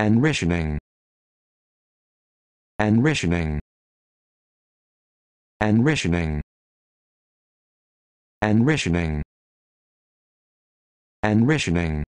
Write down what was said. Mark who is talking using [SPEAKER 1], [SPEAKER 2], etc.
[SPEAKER 1] enrichening enrichening enrichening enrichening enrichening